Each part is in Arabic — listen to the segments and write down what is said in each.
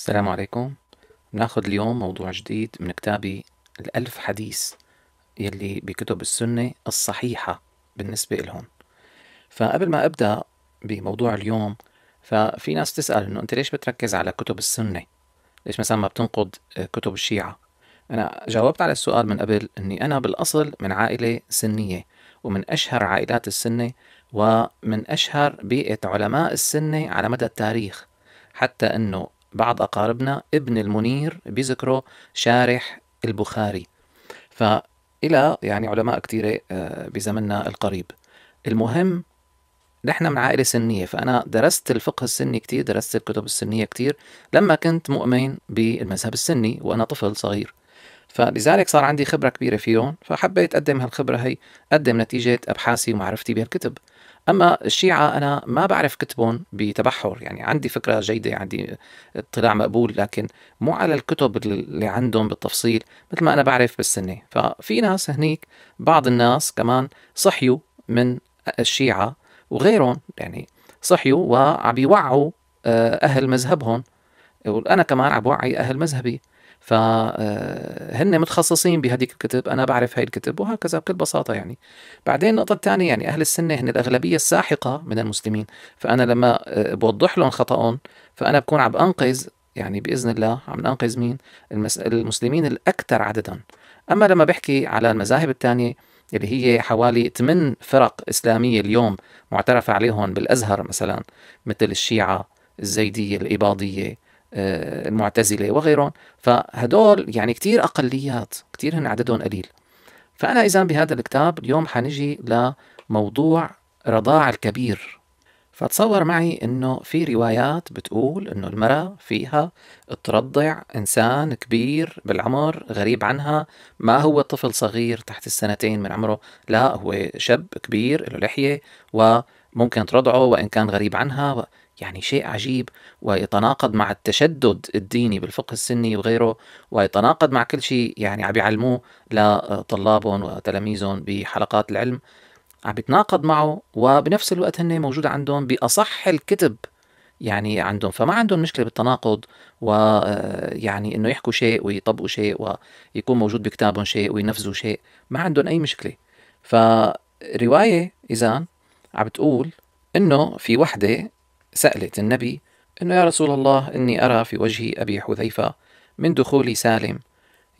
السلام عليكم ناخذ اليوم موضوع جديد من كتابي الألف حديث يلي بكتب السنة الصحيحة بالنسبة لهم فقبل ما أبدأ بموضوع اليوم ففي ناس تسأل إنه أنت ليش بتركز على كتب السنة ليش مثلا ما بتنقد كتب الشيعة أنا جاوبت على السؤال من قبل إني أنا بالأصل من عائلة سنية ومن أشهر عائلات السنة ومن أشهر بيئة علماء السنة على مدى التاريخ حتى انه بعض أقاربنا ابن المنير بيذكره شارح البخاري فإلى يعني علماء كثيرة آه، بزمننا القريب المهم نحن من عائلة سنية فأنا درست الفقه السني كثير درست الكتب السنية كثير لما كنت مؤمن بالمذهب السني وأنا طفل صغير فلذلك صار عندي خبرة كبيرة فيهم فحبيت أقدم هالخبرة هي أقدم نتيجة أبحاثي ومعرفتي بهالكتب اما الشيعه انا ما بعرف كتبهم بتبحر يعني عندي فكره جيده عندي اطلاع مقبول لكن مو على الكتب اللي عندهم بالتفصيل مثل ما انا بعرف بالسنه ففي ناس هنيك بعض الناس كمان صحيوا من الشيعه وغيرهم يعني صحيوا وعم يوعوا آه، اهل مذهبهم وانا كمان عم بوعي اهل مذهبي فهن متخصصين بهذيك الكتب انا بعرف هاي الكتب وهكذا بكل بساطه يعني بعدين النقطه الثانيه يعني اهل السنه هن الاغلبيه الساحقه من المسلمين فانا لما آه، بوضح لهم خطاهم فانا بكون عم انقذ يعني باذن الله عم انقذ مين المس... المسلمين الاكثر عددا اما لما بحكي على المذاهب الثانيه اللي هي حوالي 8 فرق اسلاميه اليوم معترف عليهم بالازهر مثلا مثل الشيعه الزيديه الاباضيه آه، المعتزلة وغيرهم فهدول يعني كتير أقليات كتير هن عددهم قليل فأنا إذا بهذا الكتاب اليوم حنجي لموضوع رضاع الكبير فتصور معي إنه في روايات بتقول إنه المرأة فيها ترضع إنسان كبير بالعمر غريب عنها ما هو طفل صغير تحت السنتين من عمره لا هو شاب كبير له لحية وممكن ترضعه وإن كان غريب عنها يعني شيء عجيب ويتناقض مع التشدد الديني بالفقه السني وغيره ويتناقض مع كل شيء يعني عم يعلموه لطلابهم وتلاميذهم بحلقات العلم عم يتناقض معه وبنفس الوقت هن موجود عندهم بأصح الكتب يعني عندهم فما عندهم مشكله بالتناقض ويعني آه، انه يحكوا شيء ويطبقوا شيء ويكون موجود بكتابهم شيء وينفذوا شيء ما عندهم اي مشكله فروايه اذا عم بتقول انه في وحده سألت النبي أنه يا رسول الله إني أرى في وجه أبي حذيفة من دخول سالم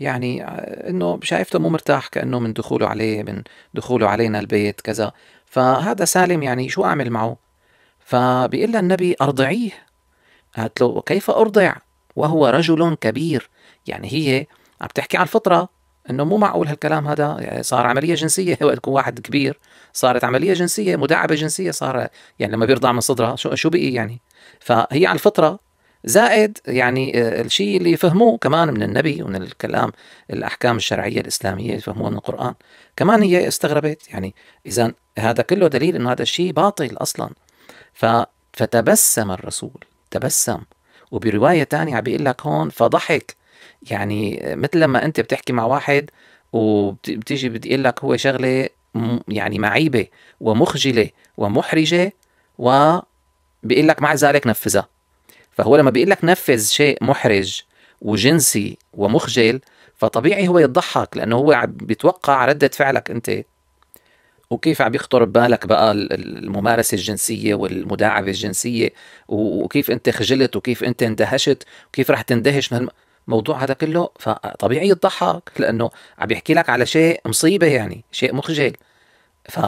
يعني انه شايفته مو مرتاح كانه من دخوله عليه من دخوله علينا البيت كذا فهذا سالم يعني شو اعمل معه فبيقول النبي ارضعيه قالت له كيف ارضع وهو رجل كبير يعني هي عم تحكي عن فطره انه مو معقول هالكلام هذا يعني صار عمليه جنسيه وقت واحد كبير صارت عمليه جنسيه مداعبه جنسيه صار يعني لما بيرضع من صدرها شو شو بقي يعني فهي على الفطره زائد يعني آه، الشيء اللي فهموه كمان من النبي ومن الكلام الاحكام الشرعيه الاسلاميه اللي فهموها من القران كمان هي استغربت يعني اذا هذا كله دليل انه هذا الشيء باطل اصلا فتبسم الرسول تبسم وبروايه ثانيه عم بيقول لك هون فضحك يعني آه، مثل لما انت بتحكي مع واحد وبتيجي بدي اقول لك هو شغله يعني معيبه ومخجله ومحرجه وبيقول لك مع ذلك نفذها فهو لما بيقول لك نفذ شيء محرج وجنسي ومخجل فطبيعي هو يضحك لانه هو بيتوقع رده فعلك انت وكيف عم يخطر ببالك بقى الممارسه الجنسيه والمداعبه الجنسيه وكيف انت خجلت وكيف انت اندهشت وكيف رح تندهش من الم... موضوع هذا كله فطبيعي يضحك لانه عم بيحكي لك على شيء مصيبه يعني شيء مخجل ف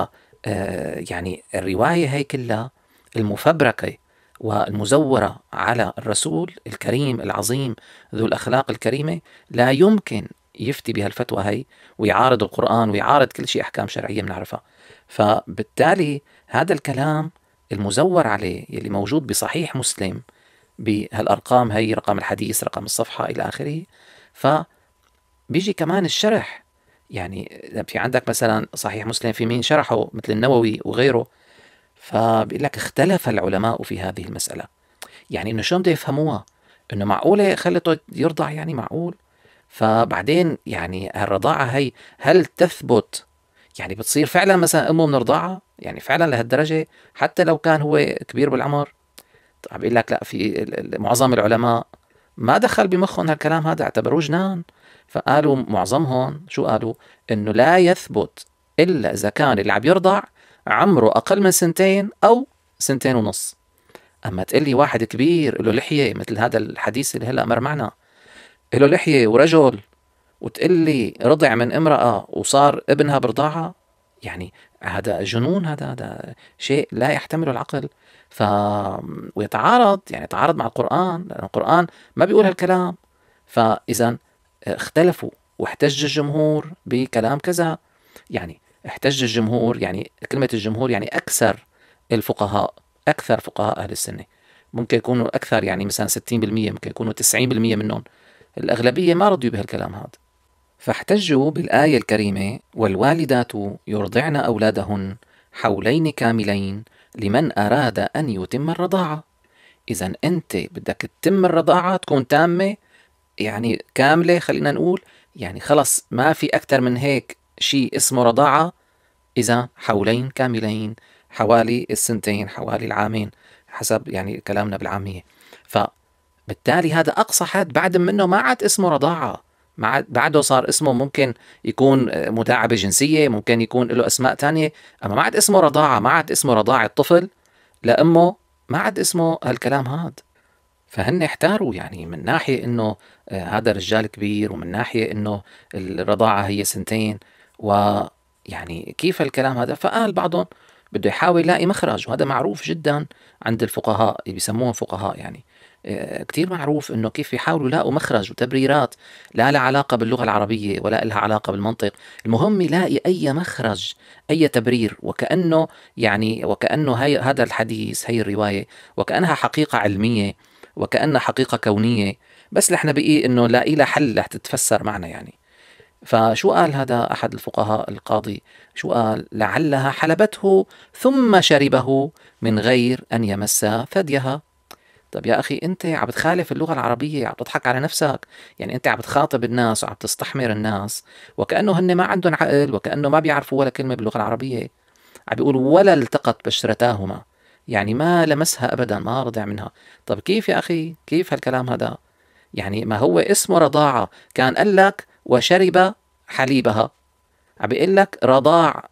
آه، يعني الروايه هي كلها المفبركه والمزوره على الرسول الكريم العظيم ذو الاخلاق الكريمه لا يمكن يفتي بهالفتوى هي ويعارض القرآن ويعارض كل شيء أحكام شرعية بنعرفها فبالتالي هذا الكلام المزور عليه يلي موجود بصحيح مسلم بهالارقام هي رقم الحديث رقم الصفحه الى اخره ف بيجي كمان الشرح يعني في عندك مثلا صحيح مسلم في مين شرحه مثل النووي وغيره فبيقول لك اختلف العلماء في هذه المسألة يعني انه شلون بده يفهموها انه معقولة خلته يرضع يعني معقول فبعدين يعني هالرضاعة هي هل تثبت يعني بتصير فعلا مثلا امه من رضاعة يعني فعلا لهالدرجة حتى لو كان هو كبير بالعمر عم بيقول لك لا في معظم العلماء ما دخل بمخهم هالكلام هذا اعتبروه جنان فقالوا معظمهم شو قالوا انه لا يثبت الا اذا كان اللي عم يرضع عمره اقل من سنتين او سنتين ونص اما تقول لي واحد كبير له لحيه مثل هذا الحديث اللي هلا مر معنا له لحيه ورجل وتقول لي رضع من امراه وصار ابنها برضاعه يعني هذا جنون هذا هذا شيء لا يحتمله العقل ف ويتعارض يعني يتعارض مع القرآن لأن القرآن ما بيقول هالكلام فإذا اختلفوا واحتج الجمهور بكلام كذا يعني احتج الجمهور يعني كلمة الجمهور يعني أكثر الفقهاء أكثر فقهاء أهل السنة ممكن يكونوا أكثر يعني مثلا 60% ممكن يكونوا 90% منهم الأغلبية ما رضيوا بهالكلام هذا فاحتجوا بالآية الكريمة والوالدات يرضعن أولادهن حولين كاملين لمن أراد أن يتم الرضاعة إذا أنت بدك تتم الرضاعة تكون تامة يعني كاملة خلينا نقول يعني خلص ما في أكثر من هيك شيء اسمه رضاعة إذا حولين كاملين حوالي السنتين حوالي العامين حسب يعني كلامنا بالعامية فبالتالي هذا أقصى حد بعد منه ما عاد اسمه رضاعة بعده صار اسمه ممكن يكون مداعبه جنسيه ممكن يكون له اسماء تانية اما ما عاد اسمه رضاعه ما عاد اسمه رضاعه الطفل لامه ما عاد اسمه هالكلام هاد فهن احتاروا يعني من ناحيه انه آه، هذا رجال كبير ومن ناحيه انه الرضاعه هي سنتين ويعني كيف الكلام هذا فقال بعضهم بده يحاول يلاقي مخرج وهذا معروف جدا عند الفقهاء بيسموهم فقهاء يعني آه، كتير معروف انه كيف يحاولوا يلاقوا مخرج وتبريرات لا لها علاقه باللغه العربيه ولا لها علاقه بالمنطق، المهم يلاقي اي مخرج، اي تبرير وكانه يعني وكانه هاي هذا الحديث هي الروايه وكانها حقيقه علميه وكانها حقيقه كونيه، بس نحن بقي انه لاقي لها حل رح تتفسر معنا يعني. فشو قال هذا احد الفقهاء القاضي؟ شو قال؟ لعلها حلبته ثم شربه من غير ان يمس ثديها. طب يا اخي انت عم بتخالف اللغه العربيه عم تضحك على نفسك يعني انت عم بتخاطب الناس وعم تستحمر الناس وكانه هن ما عندهم عقل وكانه ما بيعرفوا ولا كلمه باللغه العربيه عم بيقول ولا التقت بشرتاهما يعني ما لمسها ابدا ما رضع منها طب كيف يا اخي كيف هالكلام هذا يعني ما هو اسمه رضاعه كان قال لك وشرب حليبها عم بيقول لك رضاع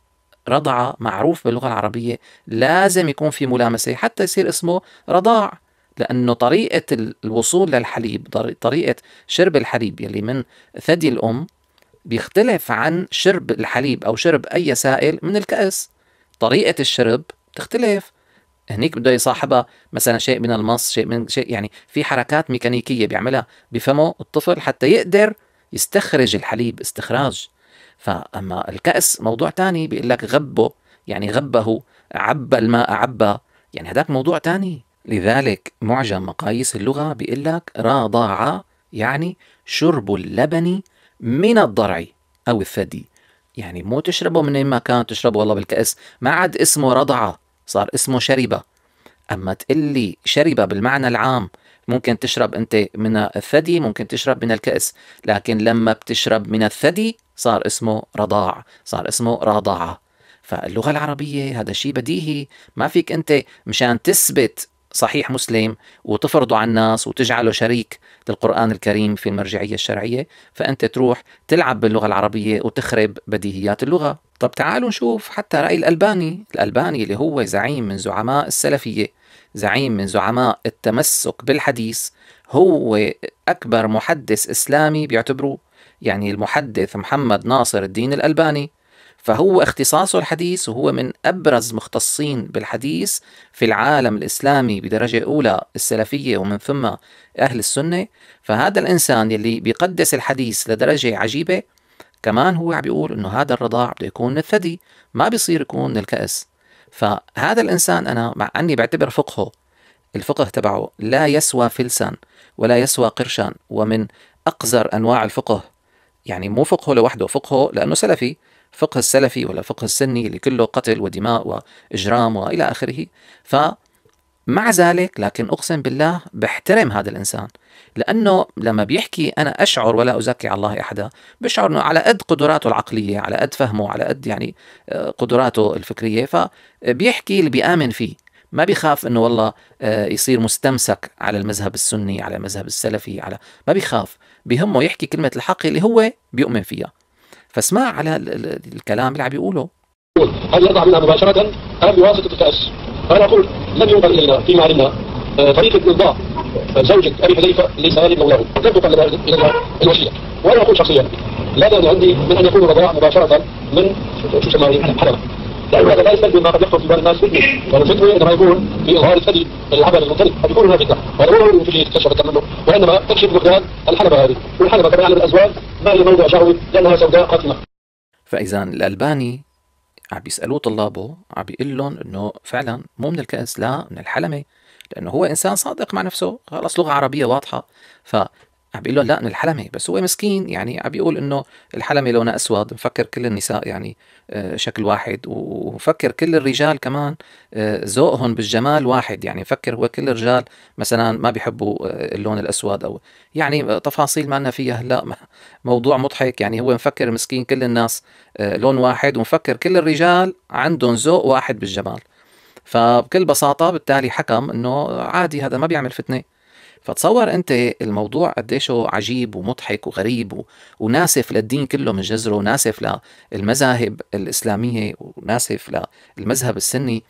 رضعة معروف باللغة العربية لازم يكون في ملامسة حتى يصير اسمه رضاع لأنه طريقة الوصول للحليب طريقة شرب الحليب يلي من ثدي الأم بيختلف عن شرب الحليب أو شرب أي سائل من الكأس طريقة الشرب بتختلف هنيك بده يصاحبها مثلا شيء من المص شيء من شيء يعني في حركات ميكانيكيه بيعملها بفمه الطفل حتى يقدر يستخرج الحليب استخراج فاما الكأس موضوع تاني بيقول لك غبه يعني غبه عبى الماء عبى يعني هذاك موضوع تاني لذلك معجم مقاييس اللغة بيقول لك راضع يعني شرب اللبن من الضرع أو الثدي يعني مو تشربه من ما كان تشربه والله بالكأس ما عاد اسمه رضع صار اسمه شربة أما تقلي شربة بالمعنى العام ممكن تشرب أنت من الثدي ممكن تشرب من الكأس لكن لما بتشرب من الثدي صار اسمه رضاع صار اسمه رضاعة فاللغة العربية هذا شيء بديهي ما فيك أنت مشان تثبت صحيح مسلم وتفرضه على الناس وتجعله شريك للقرآن الكريم في المرجعية الشرعية فأنت تروح تلعب باللغة العربية وتخرب بديهيات اللغة طب تعالوا نشوف حتى رأي الألباني الألباني اللي هو زعيم من زعماء السلفية زعيم من زعماء التمسك بالحديث هو أكبر محدث إسلامي بيعتبروه يعني المحدث محمد ناصر الدين الألباني فهو اختصاصه الحديث وهو من أبرز مختصين بالحديث في العالم الإسلامي بدرجة أولى السلفية ومن ثم أهل السنة فهذا الإنسان يلي بيقدس الحديث لدرجة عجيبة كمان هو عم بيقول إنه هذا الرضاع بده يكون من الثدي ما بيصير يكون من الكأس فهذا الإنسان أنا مع أني بعتبر فقهه الفقه تبعه لا يسوى فلسا ولا يسوى قرشا ومن أقذر أنواع الفقه يعني مو فقهه لوحده فقهه لأنه سلفي الفقه السلفي ولا الفقه السني اللي كله قتل ودماء وإجرام وإلى آخره ف مع ذلك لكن أقسم بالله بحترم هذا الإنسان لأنه لما بيحكي أنا أشعر ولا أزكي على الله أحدا بشعر أنه على قد قدراته العقلية على قد فهمه على قد يعني آه، قدراته الفكرية فبيحكي اللي بيآمن فيه ما بيخاف انه والله آه، يصير مستمسك على المذهب السني على المذهب السلفي على ما بيخاف بهمه يحكي كلمه الحق اللي هو بيؤمن فيها فاسمع على الكلام اللي عم بيقوله هل يضع منا مباشرة أم بواسطة الكأس؟ أنا أقول لم ينقل إلينا فيما علمنا آه، طريقة إرضاء زوجة أبي حذيفة لسالم مولاه لم تقل إلى الوصية وأنا أقول شخصيا لا داعي عندي من أن يكون الرضاع مباشرة من شو اسمه حرمة لأن هذا لا يسلم ما قد يحصل في بال الناس وأن الفتوى إنما يكون في إظهار الثدي العمل المنطلق قد يكون هناك فتنة ولا هو الذي يتكشف التملك وإنما تكشف بغداد الحلبة هذه والحلبة كما يعلم الأزواج ما هي موضع شهوي لأنها سوداء قاتمة فإذا الألباني عم بيسألوا طلابه عم بيقول لهم انه فعلا مو من الكأس لا من الحلمة لانه هو انسان صادق مع نفسه خلص لغه عربيه واضحه عم بيقول لا من الحلمه بس هو مسكين يعني عم بيقول انه الحلمه لونها اسود مفكر كل النساء يعني آه، شكل واحد ومفكر كل الرجال كمان آه، ذوقهم بالجمال واحد يعني مفكر هو كل الرجال مثلا ما بيحبوا آه، اللون الاسود او يعني تفاصيل ما لنا فيها هلا موضوع مضحك يعني هو مفكر مسكين كل الناس لون واحد ومفكر كل الرجال عندهم ذوق واحد بالجمال فبكل بساطه بالتالي حكم انه عادي هذا ما بيعمل فتنه فتصور انت الموضوع قديش عجيب ومضحك وغريب وناسف للدين كله من جذره وناسف للمذاهب الاسلاميه وناسف للمذهب السني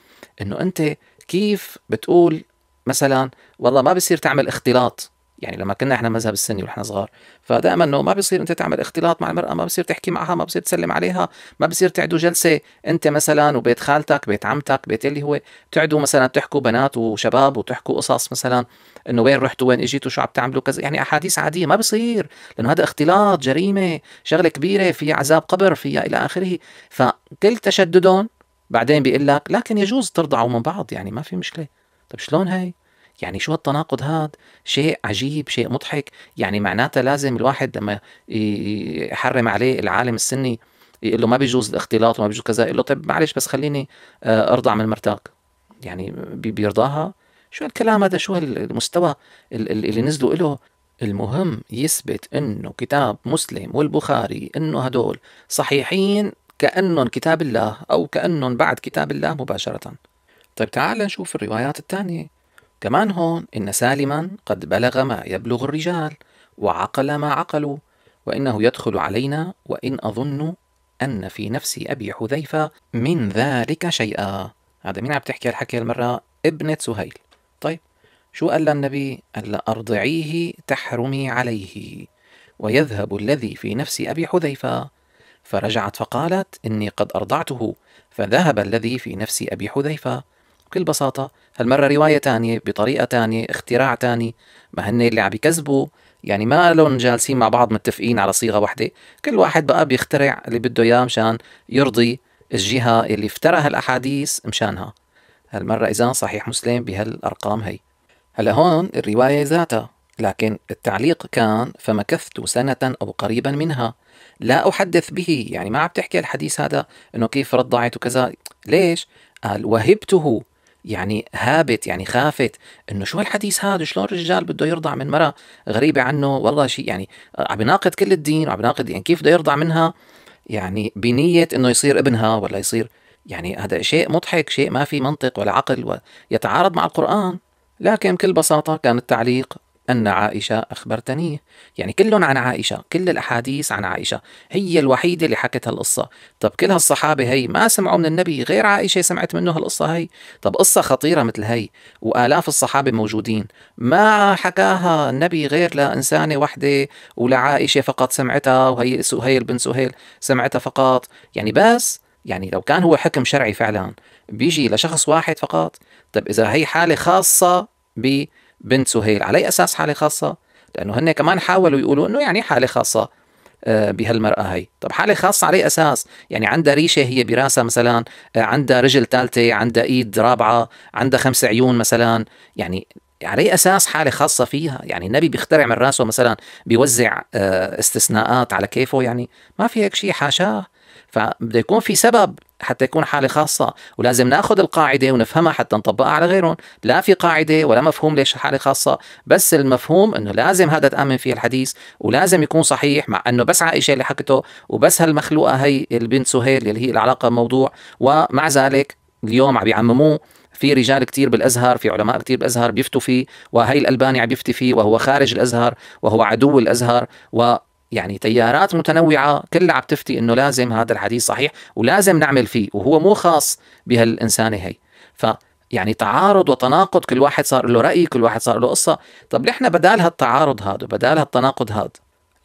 انه انت كيف بتقول مثلا والله ما بصير تعمل اختلاط يعني لما كنا احنا مذهب السني واحنا صغار فدائما انه ما بيصير انت تعمل اختلاط مع المراه ما بصير تحكي معها ما بصير تسلم عليها ما بصير تعدوا جلسه انت مثلا وبيت خالتك بيت عمتك بيت اللي هو تعدوا مثلا تحكوا بنات وشباب وتحكوا قصص مثلا انه وين رحتوا وين اجيتوا شو عم تعملوا كذا يعني احاديث عاديه ما بصير لانه هذا اختلاط جريمه شغله كبيره فيها عذاب قبر فيها الى اخره فكل تشددهم بعدين بيقول لك لكن يجوز ترضعوا من بعض يعني ما في مشكله طيب شلون هي يعني شو هالتناقض هذا شيء عجيب شيء مضحك يعني معناتها لازم الواحد لما يحرم عليه العالم السني يقول له ما بيجوز الاختلاط وما بيجوز كذا يقول له طيب معلش بس خليني آه، ارضع من مرتاك يعني بيرضاها شو هالكلام هذا شو هالمستوى اللي نزلوا له المهم يثبت انه كتاب مسلم والبخاري انه هدول صحيحين كانهم كتاب الله او كانهم بعد كتاب الله مباشره طيب تعال نشوف الروايات الثانيه كمان هون إن سالما قد بلغ ما يبلغ الرجال وعقل ما عقلوا وإنه يدخل علينا وإن أظن أن في نفس أبي حذيفة من ذلك شيئا هذا مين عم تحكي الحكي المرة ابنة سهيل طيب شو قال النبي قال أرضعيه تحرمي عليه ويذهب الذي في نفس أبي حذيفة فرجعت فقالت إني قد أرضعته فذهب الذي في نفس أبي حذيفة بكل بساطة هالمرة رواية تانية بطريقة تانية اختراع تاني ما هن اللي عم يكذبوا يعني ما لهم جالسين مع بعض متفقين على صيغة واحدة كل واحد بقى بيخترع اللي بده إياه مشان يرضي الجهة اللي افترى هالأحاديث مشانها هالمرة إذا صحيح مسلم بهالأرقام هي هلا هون الرواية ذاتها لكن التعليق كان فمكثت سنة أو قريبا منها لا أحدث به يعني ما عم تحكي الحديث هذا أنه كيف رضعت وكذا ليش؟ قال وهبته يعني هابت يعني خافت انه شو هالحديث هذا شلون الرجال بده يرضع من مرأة غريبة عنه والله شيء يعني عم يناقض كل الدين وعم يناقض يعني كيف بده يرضع منها يعني بنية انه يصير ابنها ولا يصير يعني هذا شيء مضحك شيء ما في منطق ولا عقل ويتعارض مع القرآن لكن بكل بساطة كان التعليق أن عائشة أخبرتني يعني كلهم عن عائشة كل الأحاديث عن عائشة هي الوحيدة اللي حكت هالقصة طب كل هالصحابة هي ما سمعوا من النبي غير عائشة سمعت منه هالقصة هي طب قصة خطيرة مثل هي وآلاف الصحابة موجودين ما حكاها النبي غير لإنسانة وحدة ولعائشة فقط سمعتها وهي سهيل بن سهيل سمعتها فقط يعني بس يعني لو كان هو حكم شرعي فعلا بيجي لشخص واحد فقط طب إذا هي حالة خاصة بي بنت سهيل على أساس حالة خاصة لأنه هن كمان حاولوا يقولوا أنه يعني حالة خاصة آه، بهالمرأة هي طب حالة خاصة على أساس يعني عندها ريشة هي براسها مثلا آه، عندها رجل ثالثة عندها إيد رابعة عندها خمس عيون مثلا يعني على اساس حاله خاصه فيها يعني النبي بيخترع من راسه مثلا بيوزع آه، استثناءات على كيفه يعني ما في هيك شيء حاشاه فبده يكون في سبب حتى يكون حالة خاصة ولازم ناخذ القاعدة ونفهمها حتى نطبقها على غيرهم لا في قاعدة ولا مفهوم ليش حالة خاصة بس المفهوم انه لازم هذا تآمن فيه الحديث ولازم يكون صحيح مع انه بس عائشة اللي حكته وبس هالمخلوقة هي البنت سهيل اللي هي العلاقة موضوع ومع ذلك اليوم عم يعمموه في رجال كتير بالازهر في علماء كتير بالازهر بيفتوا فيه وهي الالباني عم يفتي فيه وهو خارج الازهر وهو عدو الازهر و يعني تيارات متنوعة كلها عم تفتي أنه لازم هذا الحديث صحيح ولازم نعمل فيه وهو مو خاص بهالإنسانة هي ف يعني تعارض وتناقض كل واحد صار له رأي كل واحد صار له قصة طب نحن بدال هالتعارض هذا بدال هالتناقض هذا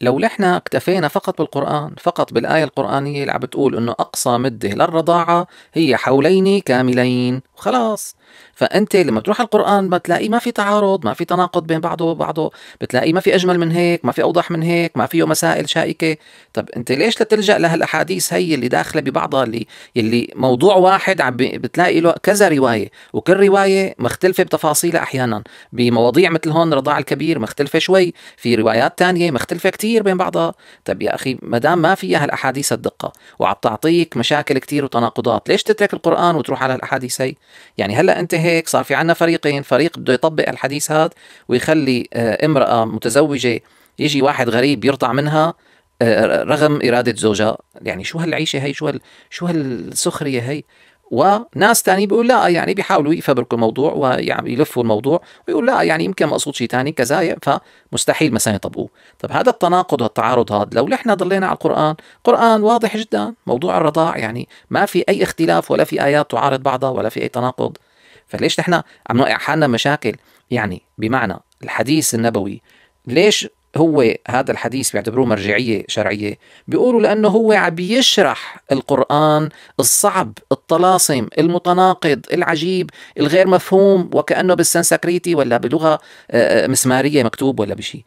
لو نحن اكتفينا فقط بالقرآن فقط بالآية القرآنية اللي عم بتقول أنه أقصى مدة للرضاعة هي حولين كاملين وخلاص فانت لما تروح على القران بتلاقيه ما في تعارض ما في تناقض بين بعضه وبعضه بتلاقيه ما في اجمل من هيك ما في اوضح من هيك ما فيه مسائل شائكه طب انت ليش لتلجا لهالاحاديث هي اللي داخله ببعضها اللي يلي موضوع واحد عم بتلاقي له كذا روايه وكل روايه مختلفه بتفاصيلها احيانا بمواضيع مثل هون رضاع الكبير مختلفه شوي في روايات تانية مختلفه كتير بين بعضها طب يا اخي ما دام ما فيها هالاحاديث الدقه وعم تعطيك مشاكل كتير وتناقضات ليش تترك القران وتروح على الاحاديث هي يعني هلا انت هيك صار في عنا فريقين فريق بده يطبق الحديث هذا ويخلي آه، امرأة متزوجة يجي واحد غريب يرضع منها آه، رغم إرادة زوجها يعني شو هالعيشة هي شو هال شو هالسخرية هي وناس تاني بيقول لا يعني بيحاولوا يفبركوا الموضوع ويلفوا الموضوع ويقول لا يعني يمكن مقصود شيء تاني كذا فمستحيل مثلا يطبقوه طب هذا التناقض والتعارض هذا لو نحن ضلينا على القرآن قرآن واضح جدا موضوع الرضاع يعني ما في أي اختلاف ولا في آيات تعارض بعضها ولا في أي تناقض فليش نحن عم نوقع حالنا مشاكل يعني بمعنى الحديث النبوي ليش هو هذا الحديث بيعتبروه مرجعية شرعية بيقولوا لأنه هو عم بيشرح القرآن الصعب الطلاسم المتناقض العجيب الغير مفهوم وكأنه بالسنسكريتي ولا بلغة آه، آه، مسمارية مكتوب ولا بشي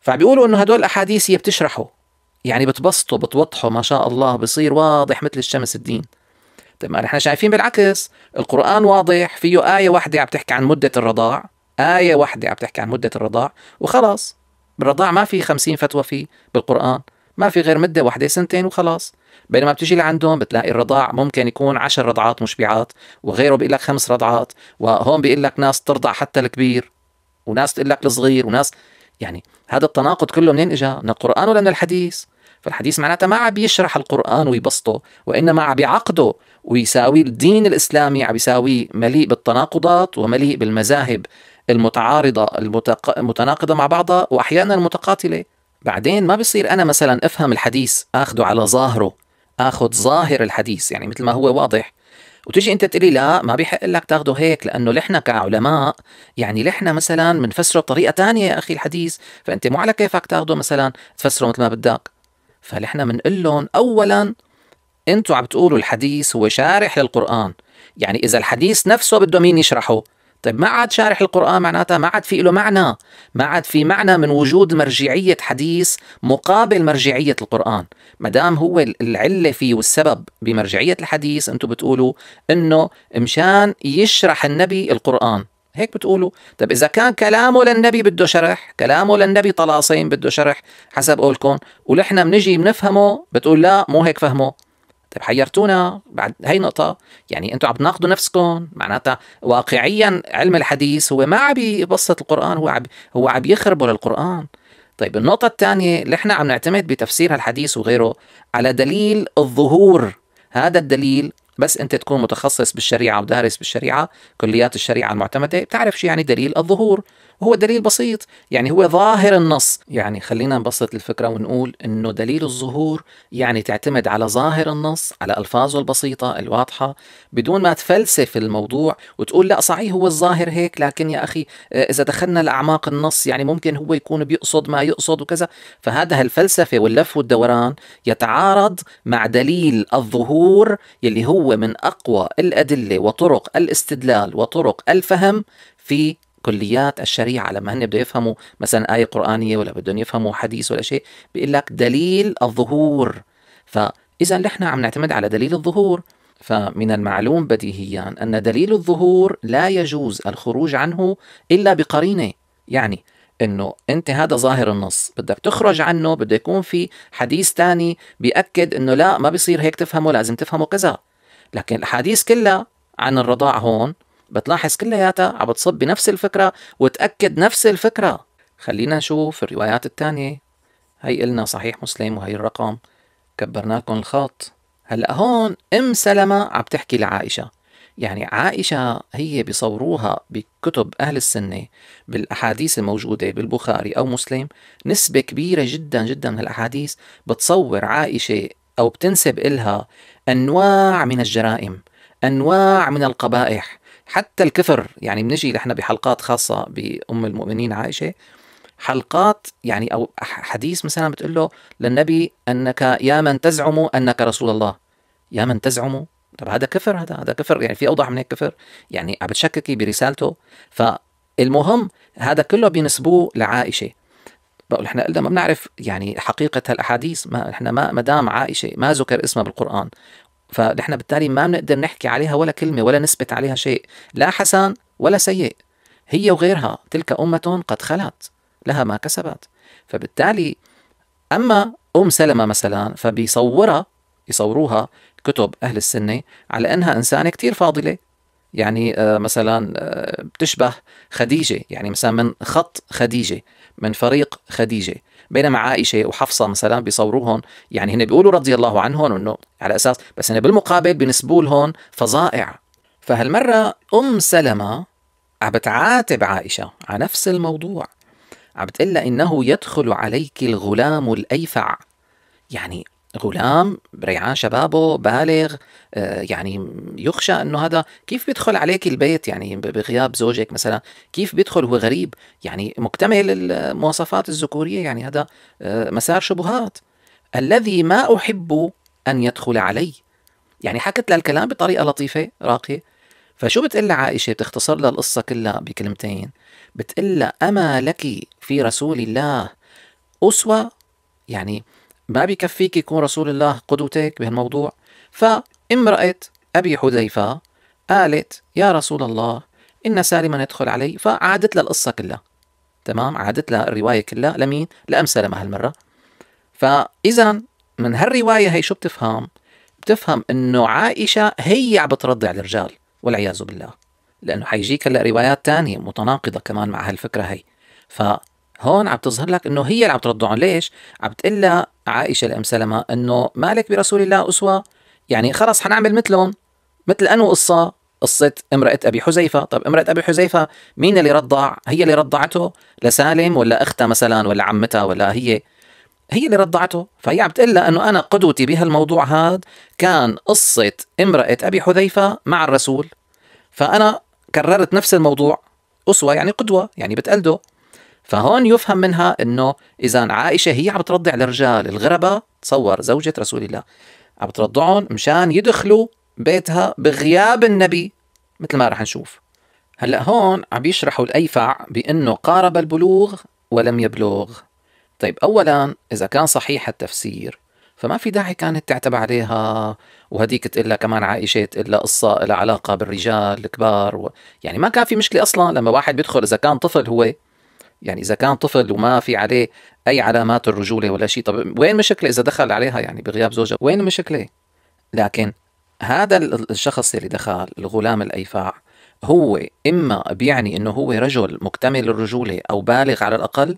فبيقولوا أنه هدول الأحاديث هي بتشرحه يعني بتبسطه بتوضحه ما شاء الله بصير واضح مثل الشمس الدين طيب ما نحن شايفين بالعكس القرآن واضح فيه آية واحدة عم تحكي عن مدة الرضاع آية واحدة عم تحكي عن مدة الرضاع وخلاص بالرضاع ما في خمسين فتوى فيه بالقرآن ما في غير مدة واحدة سنتين وخلاص بينما بتيجي لعندهم بتلاقي الرضاع ممكن يكون عشر رضعات مشبعات وغيره بيقول لك خمس رضعات وهون بيقول لك ناس ترضع حتى الكبير وناس تقول لك الصغير وناس يعني هذا التناقض كله منين اجى؟ من القرآن ولا من الحديث؟ فالحديث معناتها ما عم بيشرح القرآن ويبسطه وإنما عم بيعقده ويساوي الدين الإسلامي عم يساويه مليء بالتناقضات ومليء بالمذاهب المتعارضة المتناقضة مع بعضها وأحيانا المتقاتلة بعدين ما بصير أنا مثلا أفهم الحديث أخده على ظاهره أخذ ظاهر الحديث يعني مثل ما هو واضح وتجي انت تقولي لا ما بيحق لك تاخده هيك لانه نحن كعلماء يعني نحن مثلا بنفسره بطريقه ثانيه يا اخي الحديث فانت مو على كيفك تاخده مثلا تفسره مثل ما بدك فنحن بنقول لهم اولا انتم عم تقولوا الحديث هو شارح للقران يعني اذا الحديث نفسه بده مين يشرحه طيب ما عاد شارح القرآن معناتها ما عاد في له معنى ما عاد في معنى من وجود مرجعية حديث مقابل مرجعية القرآن ما دام هو العلة فيه والسبب بمرجعية الحديث أنتم بتقولوا أنه مشان يشرح النبي القرآن هيك بتقولوا طب إذا كان كلامه للنبي بده شرح كلامه للنبي طلاصين بده شرح حسب قولكم ونحن بنجي بنفهمه بتقول لا مو هيك فهمه طيب حيرتونا بعد هي نقطة يعني أنتم عم تناقضوا نفسكم معناتها واقعيا علم الحديث هو ما عم يبسط القرآن هو عم هو عم يخربه للقرآن طيب النقطة الثانية اللي احنا عم نعتمد بتفسير هالحديث وغيره على دليل الظهور هذا الدليل بس انت تكون متخصص بالشريعه ودارس بالشريعه كليات الشريعه المعتمده بتعرف شو يعني دليل الظهور وهو دليل بسيط يعني هو ظاهر النص يعني خلينا نبسط الفكرة ونقول أنه دليل الظهور يعني تعتمد على ظاهر النص على ألفاظه البسيطة الواضحة بدون ما تفلسف الموضوع وتقول لا صحيح هو الظاهر هيك لكن يا أخي آه، إذا دخلنا لأعماق النص يعني ممكن هو يكون بيقصد ما يقصد وكذا فهذا الفلسفة واللف والدوران يتعارض مع دليل الظهور يلي هو من أقوى الأدلة وطرق الاستدلال وطرق الفهم في كليات الشريعه لما هن بده يفهموا مثلا ايه قرانيه ولا بدهم يفهموا حديث ولا شيء بيقول لك دليل الظهور فاذا نحن عم نعتمد على دليل الظهور فمن المعلوم بديهيا ان دليل الظهور لا يجوز الخروج عنه الا بقرينه يعني انه انت هذا ظاهر النص بدك تخرج عنه بده يكون في حديث تاني بياكد انه لا ما بيصير هيك تفهمه لازم تفهمه كذا لكن الحديث كلها عن الرضاع هون بتلاحظ كلياتها عم بتصب بنفس الفكرة وتأكد نفس الفكرة خلينا نشوف الروايات الثانية هي قلنا صحيح مسلم وهي الرقم كبرنا لكم الخط هلا هون ام سلمة عم تحكي لعائشة يعني عائشة هي بيصوروها بكتب أهل السنة بالأحاديث الموجودة بالبخاري أو مسلم نسبة كبيرة جدا جدا من الأحاديث بتصور عائشة أو بتنسب إلها أنواع من الجرائم أنواع من القبائح حتى الكفر يعني بنجي نحن بحلقات خاصه بام المؤمنين عائشه حلقات يعني او حديث مثلا بتقول له للنبي انك يا من تزعم انك رسول الله يا من تزعم طب هذا كفر هذا هذا كفر يعني في اوضح من هيك كفر يعني عم بتشككي برسالته فالمهم هذا كله بينسبوه لعائشه بقول احنا قلنا ما بنعرف يعني حقيقه هالاحاديث ما احنا ما ما دام عائشه ما ذكر اسمها بالقران فنحن بالتالي ما بنقدر نحكي عليها ولا كلمة ولا نثبت عليها شيء لا حسن ولا سيء هي وغيرها تلك أمة قد خلت لها ما كسبت فبالتالي أما أم سلمة مثلا فبيصورها يصوروها كتب أهل السنة على أنها إنسانة كتير فاضلة يعني آه، مثلا آه، بتشبه خديجة يعني مثلا من خط خديجة من فريق خديجة بينما عائشه وحفصه مثلا بيصوروهم يعني هن بيقولوا رضي الله عنهم انه على اساس بس هن بالمقابل بنسبوا لهم فظائع فهالمره ام سلمه عم بتعاتب عائشه على نفس الموضوع عم بتقول انه يدخل عليك الغلام الايفع يعني غلام ريعان شبابه بالغ آه، يعني يخشى انه هذا كيف بيدخل عليك البيت يعني بغياب زوجك مثلا كيف بيدخل هو غريب يعني مكتمل المواصفات الذكوريه يعني هذا آه، مسار شبهات الذي ما احب ان يدخل علي يعني حكت لها الكلام بطريقه لطيفه راقيه فشو بتقول لعائشه بتختصر لها القصه كلها بكلمتين بتقول لها اما لك في رسول الله اسوه يعني ما بكفيك يكون رسول الله قدوتك بهالموضوع فامرأة أبي حذيفة قالت يا رسول الله إن سالما يدخل علي فعادت لها القصة كلها تمام عادت لها الرواية كلها لمين؟ لأم سلمة هالمرة فإذا من هالرواية هي شو بتفهم؟ بتفهم إنه عائشة هي عم بترضع الرجال والعياذ بالله لأنه حيجيك هلا روايات تانية متناقضة كمان مع هالفكرة هي ف هون عم تظهر لك انه هي اللي عم ترضعهم ليش؟ عم تقول لها عائشه لام سلمه انه مالك برسول الله اسوه يعني خلص حنعمل مثلهم مثل انو قصه قصة امرأة أبي حذيفة طب امرأة أبي حذيفة مين اللي رضع هي اللي رضعته لسالم ولا أختها مثلا ولا عمتها ولا هي هي اللي رضعته فهي عم تقول انه انا قدوتي بهالموضوع هذا كان قصه امراه ابي حذيفه مع الرسول فانا كررت نفس الموضوع اسوه يعني قدوه يعني بتقلده فهون يفهم منها انه اذا عائشه هي عم ترضع الرجال الغربه تصور زوجة رسول الله عم ترضعهم مشان يدخلوا بيتها بغياب النبي مثل ما رح نشوف هلا هون عم يشرحوا الايفع بانه قارب البلوغ ولم يبلغ طيب اولا اذا كان صحيح التفسير فما في داعي كانت تعتب عليها وهديك تقول لها كمان عائشة تقول لها قصة لها علاقة بالرجال الكبار و... يعني ما كان في مشكلة أصلا لما واحد بيدخل إذا كان طفل هو يعني اذا كان طفل وما في عليه اي علامات الرجوله ولا شيء طب وين مشكله اذا دخل عليها يعني بغياب زوجها وين المشكله لكن هذا الشخص اللي دخل الغلام الايفاع هو اما بيعني انه هو رجل مكتمل الرجوله او بالغ على الاقل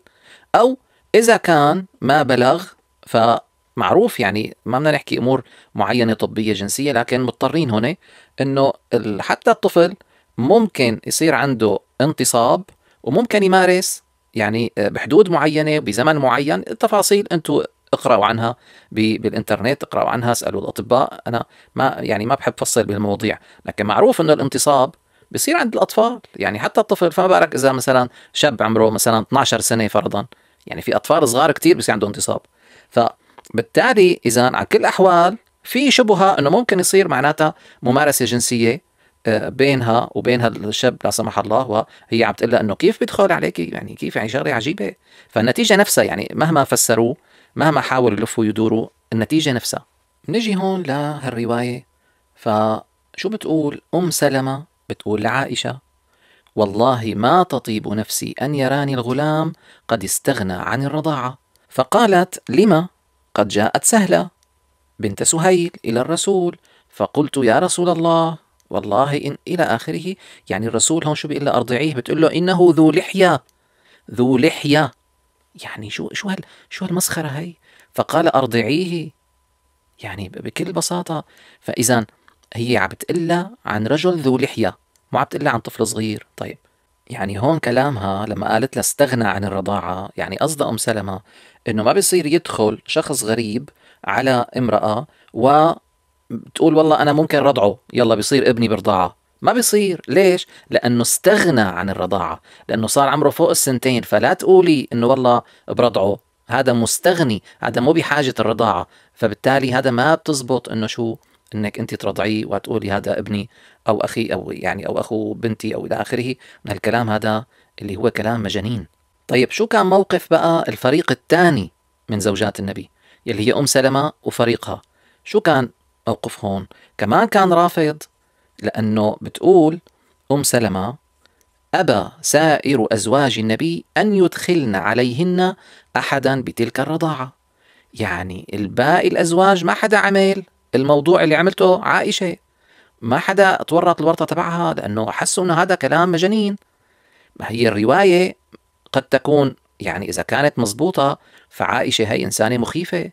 او اذا كان ما بلغ فمعروف يعني ما بدنا نحكي امور معينه طبيه جنسيه لكن مضطرين هنا انه حتى الطفل ممكن يصير عنده انتصاب وممكن يمارس يعني آه، بحدود معينه بزمن معين التفاصيل انتم اقراوا عنها بالانترنت اقراوا عنها اسالوا الاطباء انا ما يعني ما بحب فصل بالمواضيع لكن معروف انه الانتصاب بصير عند الاطفال يعني حتى الطفل فما بالك اذا مثلا شاب عمره مثلا 12 سنه فرضا يعني في اطفال صغار كثير بصير عندهم انتصاب فبالتالي اذا على كل الاحوال في شبهه انه ممكن يصير معناتها ممارسه جنسيه بينها وبين هالشاب لا سمح الله وهي عم تقول انه كيف بدخل عليك يعني كيف يعني شغله عجيبه فالنتيجه نفسها يعني مهما فسروه مهما حاولوا يلفوا يدوروا النتيجه نفسها نجي هون لهالروايه فشو بتقول ام سلمه بتقول لعائشه والله ما تطيب نفسي ان يراني الغلام قد استغنى عن الرضاعه فقالت لما قد جاءت سهله بنت سهيل الى الرسول فقلت يا رسول الله والله إن إلى آخره يعني الرسول هون شو بيقول أرضعيه بتقول له إنه ذو لحية ذو لحية يعني شو شو هال شو هالمسخرة هي فقال أرضعيه يعني بكل بساطة فإذا هي عم بتقلها عن رجل ذو لحية مو عم بتقلها عن طفل صغير طيب يعني هون كلامها لما قالت لها استغنى عن الرضاعة يعني قصد أم سلمة إنه ما بيصير يدخل شخص غريب على امرأة و بتقول والله انا ممكن رضعه يلا بيصير ابني برضاعه ما بيصير ليش لانه استغنى عن الرضاعه لانه صار عمره فوق السنتين فلا تقولي انه والله برضعه هذا مستغني هذا مو بحاجه الرضاعه فبالتالي هذا ما بتزبط انه شو انك انت ترضعيه وتقولي هذا ابني او اخي او يعني او اخو بنتي او الى اخره من الكلام هذا اللي هو كلام مجانين طيب شو كان موقف بقى الفريق الثاني من زوجات النبي يلي هي ام سلمة وفريقها شو كان أوقف هون كمان كان رافض لأنه بتقول أم سلمة أبى سائر أزواج النبي أن يدخلن عليهن أحدا بتلك الرضاعة يعني الباقي الأزواج ما حدا عمل الموضوع اللي عملته عائشة ما حدا تورط الورطة تبعها لأنه حسوا أنه هذا كلام مجانين ما هي الرواية قد تكون يعني إذا كانت مزبوطة فعائشة هي إنسانة مخيفة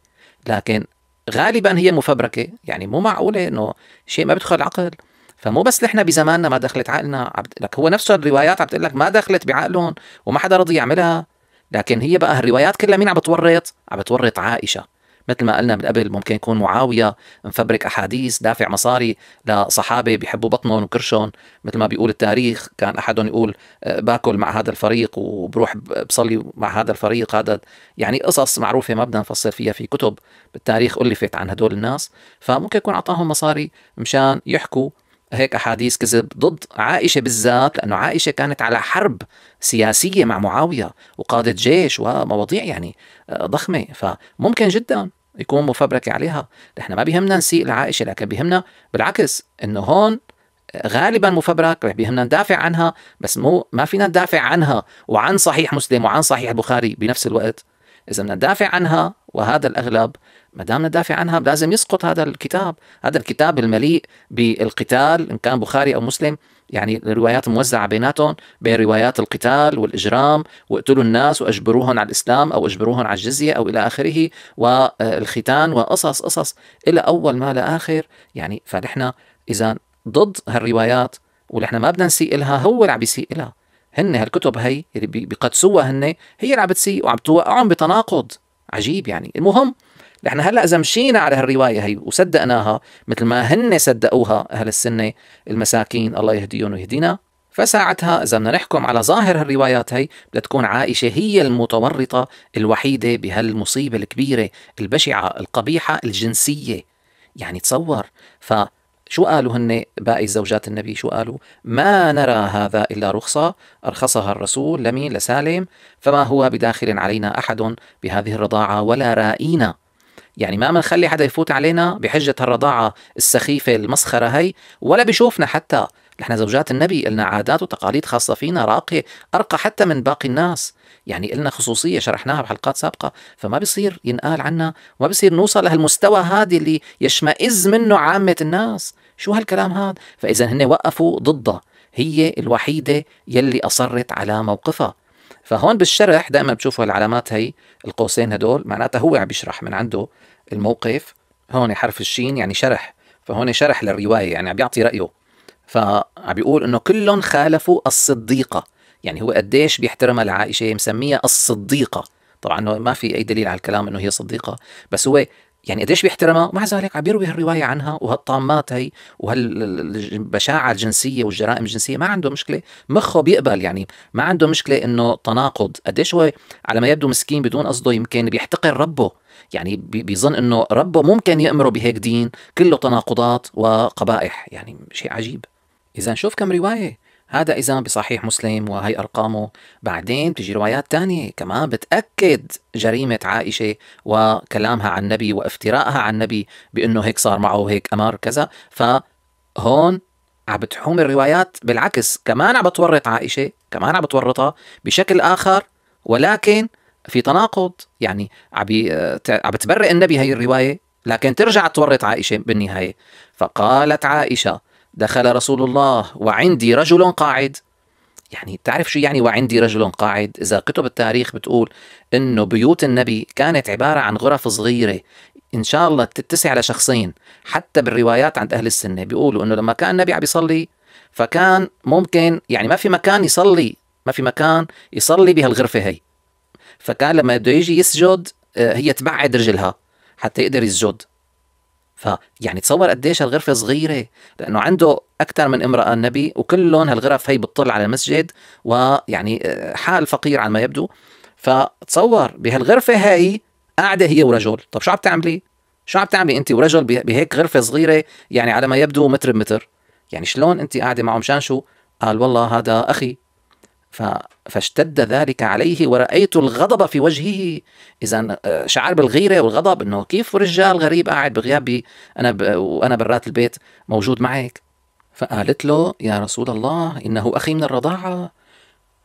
لكن غالبا هي مفبركه يعني مو معقوله انه شيء ما بيدخل العقل فمو بس نحن بزماننا ما دخلت عقلنا عم لك هو نفسه الروايات عم تقول لك ما دخلت بعقلهم وما حدا رضي يعملها لكن هي بقى الروايات كلها مين عم بتورط؟ عم بتورط عائشه مثل ما قلنا من قبل ممكن يكون معاويه مفبرك احاديث دافع مصاري لصحابه بيحبوا بطنهم وكرشهم مثل ما بيقول التاريخ كان احدهم يقول آه، باكل مع هذا الفريق وبروح بصلي مع هذا الفريق هذا يعني قصص معروفه ما بدنا نفصل فيها في كتب بالتاريخ الفت عن هدول الناس فممكن يكون اعطاهم مصاري مشان يحكوا هيك احاديث كذب ضد عائشه بالذات لانه عائشه كانت على حرب سياسيه مع معاويه وقاده جيش ومواضيع يعني آه، ضخمه فممكن جدا يكون مفبرك عليها نحن ما بيهمنا نسيء العائشه لكن بيهمنا بالعكس انه هون غالبا مفبرك رح بيهمنا ندافع عنها بس مو ما فينا ندافع عنها وعن صحيح مسلم وعن صحيح البخاري بنفس الوقت اذا بدنا ندافع عنها وهذا الاغلب ما دام ندافع عنها لازم يسقط هذا الكتاب هذا الكتاب المليء بالقتال ان كان بخاري او مسلم يعني الروايات موزعة بيناتهم بين روايات القتال والإجرام واقتلوا الناس وأجبروهم على الإسلام أو أجبروهم على الجزية أو إلى آخره والختان وقصص قصص إلى أول ما لآخر يعني فنحن إذا ضد هالروايات ونحن ما بدنا نسيء لها هو اللي عم بيسيء لها هن هالكتب هي اللي بيقدسوها هن هي اللي عم بتسيء وعم توقعهم بتناقض عجيب يعني المهم نحن هلا اذا مشينا على هالروايه هي وصدقناها مثل ما هن صدقوها اهل السنه المساكين الله يهديهم ويهدينا فساعتها اذا بدنا نحكم على ظاهر هالروايات هي بدها تكون عائشه هي المتورطه الوحيده بهالمصيبه الكبيره البشعه القبيحه الجنسيه يعني تصور ف شو قالوا هن باقي زوجات النبي شو قالوا ما نرى هذا إلا رخصة أرخصها الرسول لمين لسالم فما هو بداخل علينا أحد بهذه الرضاعة ولا رائينا يعني ما بنخلي حدا يفوت علينا بحجة هالرضاعة السخيفة المسخرة هي ولا بيشوفنا حتى نحن زوجات النبي لنا عادات وتقاليد خاصة فينا راقية أرقى حتى من باقي الناس يعني لنا خصوصية شرحناها بحلقات سابقة فما بيصير ينقال عنا وما بيصير نوصل لهالمستوى هذا اللي يشمئز منه عامة الناس شو هالكلام هذا فإذا هن وقفوا ضده هي الوحيدة يلي أصرت على موقفها فهون بالشرح دائما بتشوفوا العلامات هي القوسين هدول معناتها هو عم بيشرح من عنده الموقف هون حرف الشين يعني شرح فهون شرح للروايه يعني عم بيعطي رايه فعم بيقول انه كلهم خالفوا الصديقه يعني هو قديش بيحترمها لعائشه مسميها الصديقه طبعا ما في اي دليل على الكلام انه هي صديقه بس هو يعني قديش بيحترمها مع ذلك عم بيروي هالروايه عنها وهالطامات هي وهالبشاعه الجنسيه والجرائم الجنسيه ما عنده مشكله مخه بيقبل يعني ما عنده مشكله انه تناقض قديش هو على ما يبدو مسكين بدون قصده يمكن بيحتقر ربه يعني بيظن انه ربه ممكن يامره بهيك دين كله تناقضات وقبائح يعني شيء عجيب اذا شوف كم روايه هذا إذا بصحيح مسلم وهي أرقامه بعدين بتجي روايات تانية كمان بتأكد جريمة عائشة وكلامها عن النبي وافتراءها عن النبي بأنه هيك صار معه وهيك أمر كذا فهون عم بتحوم الروايات بالعكس كمان عم بتورط عائشة كمان عم بتورطها بشكل آخر ولكن في تناقض يعني عم بتبرئ النبي هي الرواية لكن ترجع تورط عائشة بالنهاية فقالت عائشة دخل رسول الله وعندي رجل قاعد يعني تعرف شو يعني وعندي رجل قاعد إذا كتب التاريخ بتقول إنه بيوت النبي كانت عبارة عن غرف صغيرة إن شاء الله تتسع لشخصين حتى بالروايات عند أهل السنة بيقولوا إنه لما كان النبي عم يصلي فكان ممكن يعني ما في مكان يصلي ما في مكان يصلي بهالغرفة هي فكان لما بده يجي يسجد آه، هي تبعد رجلها حتى يقدر يسجد فيعني تصور قديش هالغرفة صغيرة لأنه عنده أكثر من امرأة النبي وكلهم هالغرف هي بتطل على المسجد ويعني آه، حال فقير على ما يبدو فتصور بهالغرفة هاي قاعدة هي ورجل طب شو عم تعملي؟ شو عم تعملي أنت ورجل بهيك غرفة صغيرة يعني على ما يبدو متر بمتر يعني شلون أنت قاعدة معه مشان شو؟ قال والله هذا أخي فاشتد ذلك عليه ورأيت الغضب في وجهه إذا آه، شعر بالغيرة والغضب إنه كيف رجال غريب قاعد بغيابي أنا وأنا برات البيت موجود معك فقالت له يا رسول الله إنه أخي من الرضاعة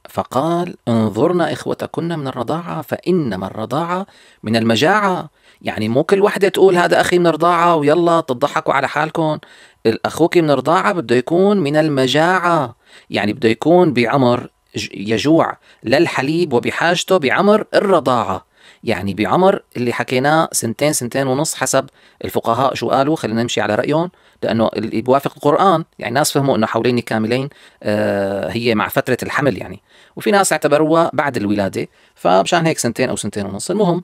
فقال انظرن إخوتكن من الرضاعة فإنما الرضاعة من المجاعة يعني مو كل وحدة تقول هذا أخي من الرضاعة ويلا تضحكوا على حالكم الأخوك من الرضاعة بده يكون من المجاعة يعني بده يكون بعمر يجوع للحليب وبحاجته بعمر الرضاعة يعني بعمر اللي حكيناه سنتين سنتين ونص حسب الفقهاء شو قالوا خلينا نمشي على رأيهم لأنه اللي بوافق القرآن يعني ناس فهموا أنه حولين كاملين آه، هي مع فترة الحمل يعني وفي ناس اعتبروها بعد الولادة فمشان هيك سنتين أو سنتين ونص المهم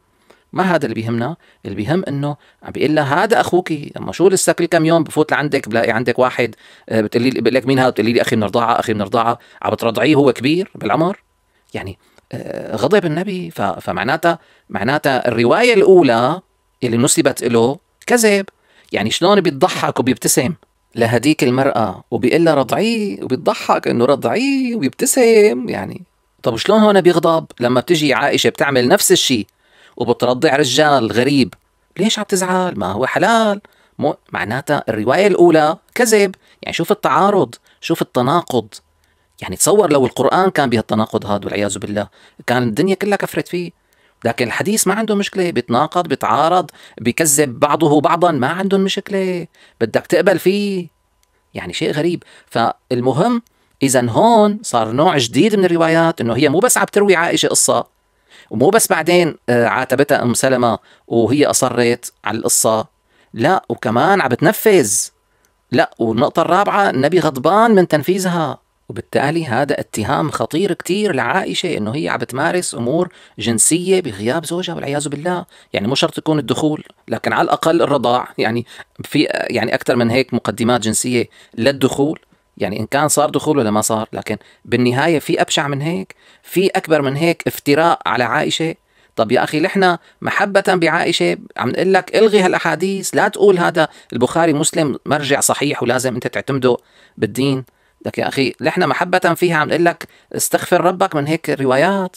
ما هذا اللي بيهمنا اللي بيهم انه عم بيقول لها هذا اخوك اما شو لسه كل كم يوم بفوت لعندك بلاقي عندك واحد آه، بتقولي لي بقول لك مين هذا بتقولي لي اخي من رضاعه اخي من رضاعه عم بترضعيه هو كبير بالعمر يعني آه، غضب النبي فمعناتها معناتها الروايه الاولى اللي نسبت له كذب يعني شلون بيضحك وبيبتسم لهديك المرأة وبيقول لها رضعيه وبيضحك انه رضعيه وبيبتسم يعني طب شلون هون بيغضب لما بتجي عائشة بتعمل نفس الشيء وبترضع رجال غريب ليش عم تزعل ما هو حلال مو معناتها الرواية الأولى كذب يعني شوف التعارض شوف التناقض يعني تصور لو القرآن كان بهالتناقض هذا والعياذ بالله كان الدنيا كلها كفرت فيه لكن الحديث ما عنده مشكلة بيتناقض بيتعارض بيكذب بعضه بعضا ما عندهم مشكلة بدك تقبل فيه يعني شيء غريب فالمهم إذا هون صار نوع جديد من الروايات إنه هي مو بس عم تروي عائشة قصة ومو بس بعدين آه، عاتبتها ام سلمة وهي اصرت على القصة لا وكمان عم بتنفذ لا والنقطة الرابعة النبي غضبان من تنفيذها وبالتالي هذا اتهام خطير كتير لعائشة انه هي عم بتمارس امور جنسية بغياب زوجها والعياذ بالله يعني مو شرط يكون الدخول لكن على الاقل الرضاع يعني في يعني اكثر من هيك مقدمات جنسية للدخول يعني ان كان صار دخول ولا ما صار لكن بالنهايه في ابشع من هيك في اكبر من هيك افتراء على عائشه طب يا اخي نحن محبه بعائشه عم نقول لك الغي هالاحاديث لا تقول هذا البخاري مسلم مرجع صحيح ولازم انت تعتمده بالدين لك يا اخي نحن محبه فيها عم نقول لك استغفر ربك من هيك الروايات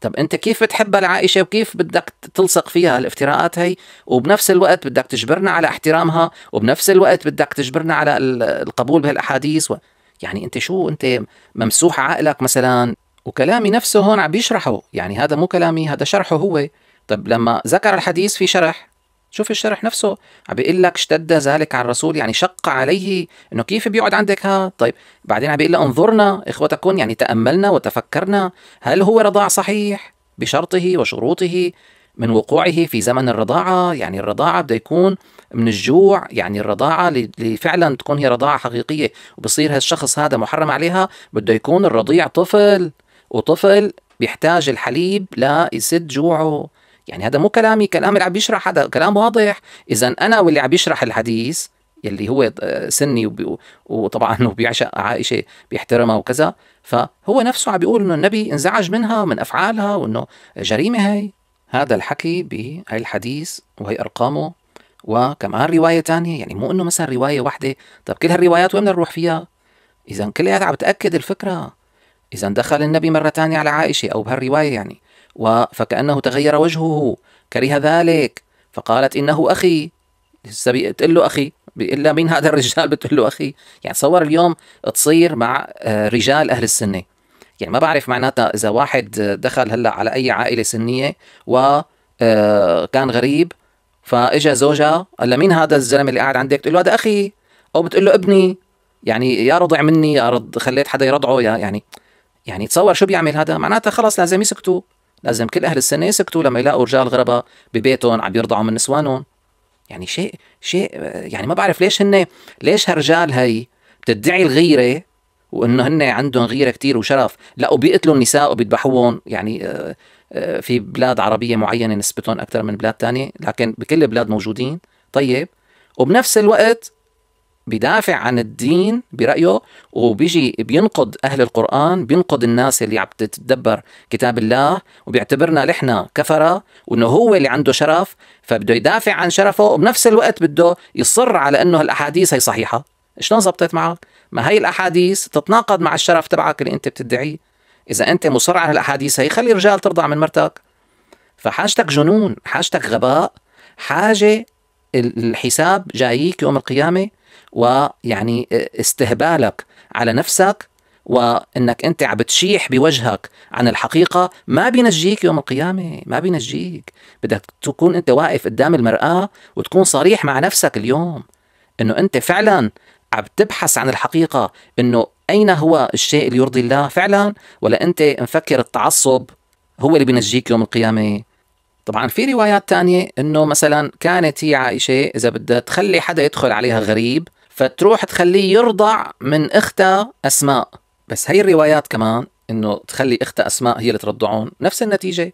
طب انت كيف بتحبها العائشه وكيف بدك تلصق فيها الافتراءات هي وبنفس الوقت بدك تجبرنا على احترامها وبنفس الوقت بدك تجبرنا على القبول بهالاحاديث و... يعني انت شو انت ممسوح عقلك مثلا وكلامي نفسه هون عم بيشرحه يعني هذا مو كلامي هذا شرحه هو طب لما ذكر الحديث في شرح شوف الشرح نفسه عم بيقول لك اشتد ذلك على الرسول يعني شق عليه انه كيف بيقعد عندك ها طيب بعدين عم بيقول انظرنا اخوتكم يعني تاملنا وتفكرنا هل هو رضاع صحيح بشرطه وشروطه من وقوعه في زمن الرضاعة يعني الرضاعة بده يكون من الجوع يعني الرضاعة اللي فعلا تكون هي رضاعة حقيقية وبصير هالشخص هذا محرم عليها بده يكون الرضيع طفل وطفل بيحتاج الحليب ليسد جوعه يعني هذا مو كلامي كلام اللي عم يشرح هذا كلام واضح اذا انا واللي عم يشرح الحديث يلي هو آه، سني وطبعا بيعشق عائشه بيحترمها وكذا فهو نفسه عم بيقول انه النبي انزعج منها ومن افعالها وانه جريمه هي هذا الحكي بهي الحديث وهي ارقامه وكمان روايه ثانيه يعني مو انه مثلا روايه واحده طب كل هالروايات وين بدنا نروح فيها اذا كلها عم بتاكد الفكره اذا دخل النبي مره ثانيه على عائشه او بهالروايه يعني فكأنه تغير وجهه كره ذلك فقالت إنه أخي هسه بتقول له أخي إلا مين هذا الرجال بتقول له أخي يعني تصور اليوم تصير مع آه، رجال أهل السنة يعني ما بعرف معناتها إذا واحد دخل هلا على أي عائلة سنية وكان آه، غريب فاجا زوجها قال لها مين هذا الزلمه اللي قاعد عندك؟ تقول له هذا اخي او بتقول له ابني يعني يا رضع مني يا رض خليت حدا يرضعه يا يعني يعني تصور شو بيعمل هذا؟ معناتها خلص لازم يسكتوا لازم كل أهل السنة يسكتوا لما يلاقوا رجال غربة ببيتهم عم يرضعوا من نسوانهم يعني شيء شيء يعني ما بعرف ليش هن ليش هالرجال هي بتدعي الغيرة وانه هن عندهم غيره كتير وشرف لا وبيقتلوا النساء وبيذبحوهم يعني آه، آه، في بلاد عربيه معينه نسبتهم اكثر من بلاد تانية لكن بكل البلاد موجودين طيب وبنفس الوقت بيدافع عن الدين برأيه وبيجي بينقد أهل القرآن بينقد الناس اللي عم تتدبر كتاب الله وبيعتبرنا نحن كفرة وإنه هو اللي عنده شرف فبده يدافع عن شرفه وبنفس الوقت بده يصر على إنه الأحاديث هي صحيحة شلون زبطت معك؟ ما هي الأحاديث تتناقض مع الشرف تبعك اللي أنت بتدعيه إذا أنت مصر على الأحاديث هي خلي الرجال ترضع من مرتك فحاجتك جنون حاجتك غباء حاجة الحساب جاييك يوم القيامة ويعني آه، استهبالك على نفسك وانك انت عم بتشيح بوجهك عن الحقيقه ما بينجيك يوم القيامه ما بينجيك بدك تكون انت واقف قدام المراه وتكون صريح مع نفسك اليوم انه انت فعلا عم تبحث عن الحقيقه انه اين هو الشيء اللي يرضي الله فعلا ولا انت مفكر التعصب هو اللي بينجيك يوم القيامه طبعا في روايات تانية انه مثلا كانت هي عائشه اذا بدها تخلي حدا يدخل عليها غريب فتروح تخليه يرضع من اختها اسماء بس هي الروايات كمان انه تخلي اختها اسماء هي اللي ترضعون نفس النتيجه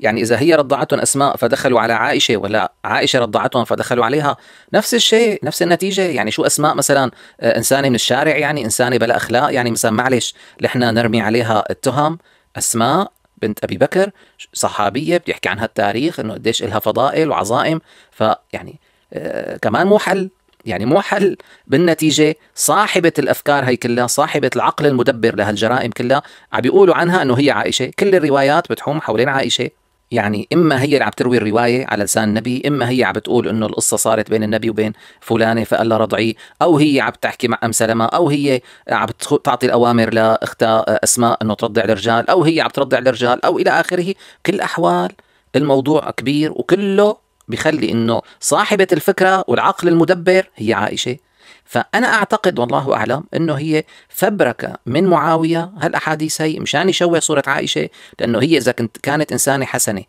يعني اذا هي رضعتهم اسماء فدخلوا على عائشه ولا عائشه رضعتهم فدخلوا عليها نفس الشيء نفس النتيجه يعني شو اسماء مثلا آه، انسانه من الشارع يعني انسانه بلا اخلاق يعني مثلا معلش نحن نرمي عليها التهم اسماء بنت ابي بكر صحابيه بتحكي عنها التاريخ انه قديش لها فضائل وعظائم فيعني آه، كمان مو حل يعني مو حل بالنتيجه صاحبه الافكار هي كلها صاحبه العقل المدبر لهالجرائم كلها عم بيقولوا عنها انه هي عائشه كل الروايات بتحوم حولين عائشه يعني اما هي اللي عم تروي الروايه على لسان النبي اما هي عم بتقول انه القصه صارت بين النبي وبين فلانه فقال لها رضعي او هي عم تحكي مع ام سلمه او هي عم تعطي الاوامر لاختها اسماء انه ترضع الرجال او هي عم ترضع الرجال او الى اخره كل احوال الموضوع كبير وكله بخلي انه صاحبه الفكره والعقل المدبر هي عائشه فانا اعتقد والله اعلم انه هي فبركه من معاويه هالاحاديث هي مشان يشوه صوره عائشه لانه هي اذا كانت انسانه حسنه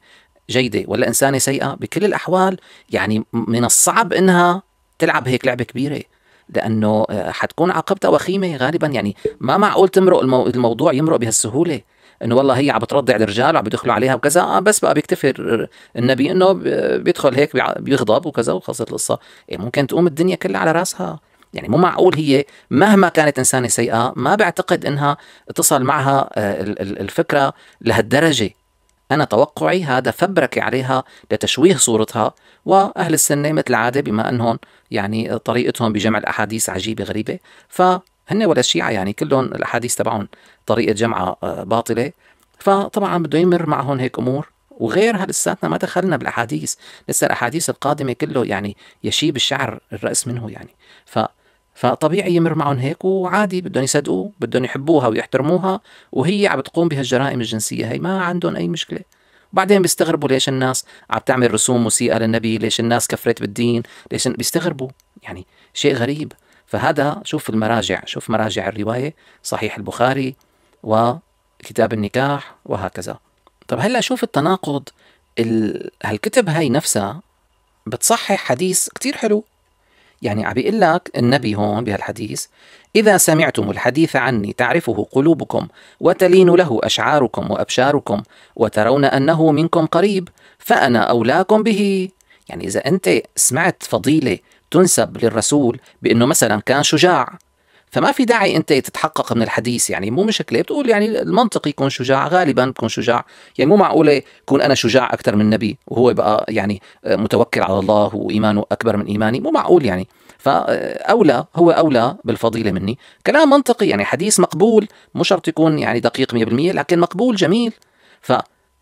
جيده ولا انسانه سيئه بكل الاحوال يعني من الصعب انها تلعب هيك لعبه كبيره لانه آه، حتكون عاقبتها وخيمه غالبا يعني ما معقول تمرق المو... الموضوع يمرق بهالسهوله انه والله هي عم بترضع الرجال وعم بيدخلوا عليها وكذا آه، بس بقى بيكتفي النبي انه بيدخل هيك بيغضب وكذا وخلصت القصه إيه ممكن تقوم الدنيا كلها على راسها يعني مو معقول هي مهما كانت انسانه سيئه ما بعتقد انها اتصل معها آه، الفكره لهالدرجه أنا توقعي هذا فبرك عليها لتشويه صورتها وأهل السنة مثل العادة بما أنهم يعني طريقتهم بجمع الأحاديث عجيبة غريبة ف هن ولا الشيعة يعني كلهم الأحاديث تبعهم طريقة جمعة آه، باطلة فطبعا بده يمر معهم هيك أمور وغيرها لساتنا ما دخلنا بالاحاديث لسه الاحاديث القادمه كله يعني يشيب الشعر الراس منه يعني ف فطبيعي يمر معهم هيك وعادي بدهم يصدقوا بدهم يحبوها ويحترموها وهي عم تقوم بهالجرائم الجنسيه هي ما عندهم اي مشكله وبعدين بيستغربوا ليش الناس عم تعمل رسوم مسيئه للنبي ليش الناس كفرت بالدين ليش بيستغربوا يعني شيء غريب فهذا شوف المراجع شوف مراجع الرواية صحيح البخاري وكتاب النكاح وهكذا طب هلا شوف التناقض ال... هالكتب هاي نفسها بتصحح حديث كتير حلو يعني عم بيقول لك النبي هون بهالحديث إذا سمعتم الحديث عني تعرفه قلوبكم وتلين له أشعاركم وأبشاركم وترون أنه منكم قريب فأنا أولاكم به يعني إذا أنت سمعت فضيلة تنسب للرسول بأنه مثلا كان شجاع فما في داعي انت تتحقق من الحديث يعني مو مشكله بتقول يعني المنطق يكون شجاع غالبا بكون شجاع يعني مو معقوله يكون انا شجاع اكثر من النبي وهو بقى يعني متوكل على الله وايمانه اكبر من ايماني مو معقول يعني فاولى هو اولى بالفضيله مني كلام منطقي يعني حديث مقبول مو شرط يكون يعني دقيق 100% لكن مقبول جميل ف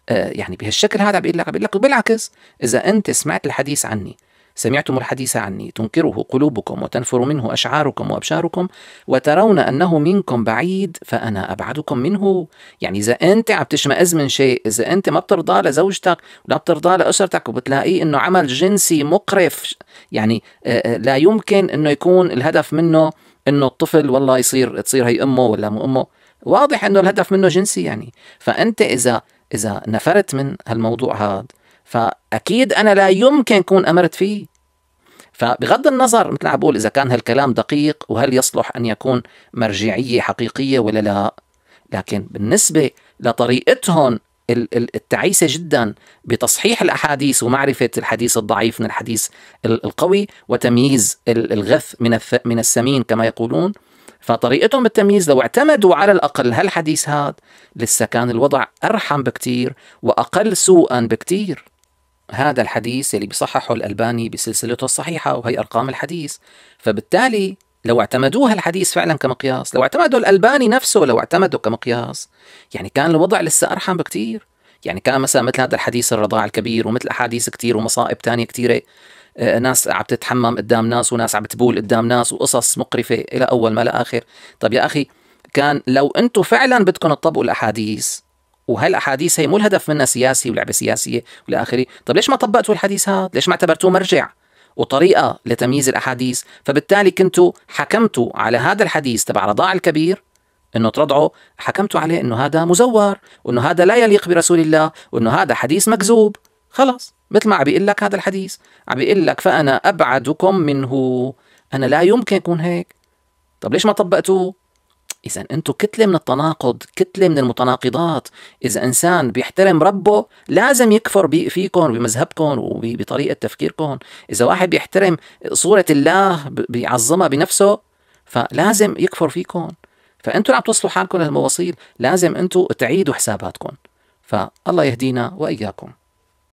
آه، يعني بهالشكل هذا عم لك عم لك بالعكس اذا انت سمعت الحديث عني سمعتم الحديث عني تنكره قلوبكم وتنفر منه أشعاركم وأبشاركم وترون أنه منكم بعيد فأنا أبعدكم منه يعني إذا أنت عم تشمئز من شيء إذا أنت ما بترضى لزوجتك ولا بترضى لأسرتك وبتلاقيه أنه عمل جنسي مقرف يعني آه، آه، لا يمكن أنه يكون الهدف منه أنه الطفل والله يصير تصير هي أمه ولا مو أمه واضح أنه الهدف منه جنسي يعني فأنت إذا إذا نفرت من هالموضوع هذا فأكيد أنا لا يمكن كون أمرت فيه فبغض النظر مثل عم بقول إذا كان هالكلام دقيق وهل يصلح أن يكون مرجعية حقيقية ولا لا لكن بالنسبة لطريقتهم التعيسة جدا بتصحيح الأحاديث ومعرفة الحديث الضعيف من الحديث القوي وتمييز الغث من من السمين كما يقولون فطريقتهم بالتمييز لو اعتمدوا على الأقل هالحديث هذا لسه كان الوضع أرحم بكتير وأقل سوءا بكتير هذا الحديث اللي بيصححه الألباني بسلسلته الصحيحة وهي أرقام الحديث فبالتالي لو اعتمدوها الحديث فعلا كمقياس لو اعتمدوا الألباني نفسه لو اعتمدوا كمقياس يعني كان الوضع لسه أرحم بكتير يعني كان مثلا مثل هذا الحديث الرضاع الكبير ومثل أحاديث كتير ومصائب تانية كتيرة آه، ناس عم تتحمم قدام ناس وناس عم تبول قدام ناس وقصص مقرفة إلى أول ما لآخر طب يا أخي كان لو أنتم فعلا بدكم تطبقوا الأحاديث وهالاحاديث هي مو الهدف منها سياسي ولعبه سياسيه والى اخره طيب ليش ما طبقتوا الحديث هذا ليش ما اعتبرتوه مرجع وطريقه لتمييز الاحاديث فبالتالي كنتوا حكمتوا على هذا الحديث تبع رضاع الكبير انه ترضعه حكمتوا عليه انه هذا مزور وانه هذا لا يليق برسول الله وانه هذا حديث مكذوب خلص مثل ما عم بيقول لك هذا الحديث عم بيقول لك فانا ابعدكم منه انا لا يمكن يكون هيك طب ليش ما طبقتوه إذا أنتم كتلة من التناقض كتلة من المتناقضات إذا إنسان بيحترم ربه لازم يكفر فيكم بمذهبكم وبطريقة تفكيركم إذا واحد بيحترم صورة الله بيعظمها بنفسه فلازم يكفر فيكم فأنتم عم توصلوا حالكم للمواصيل لازم أنتم تعيدوا حساباتكم فالله يهدينا وإياكم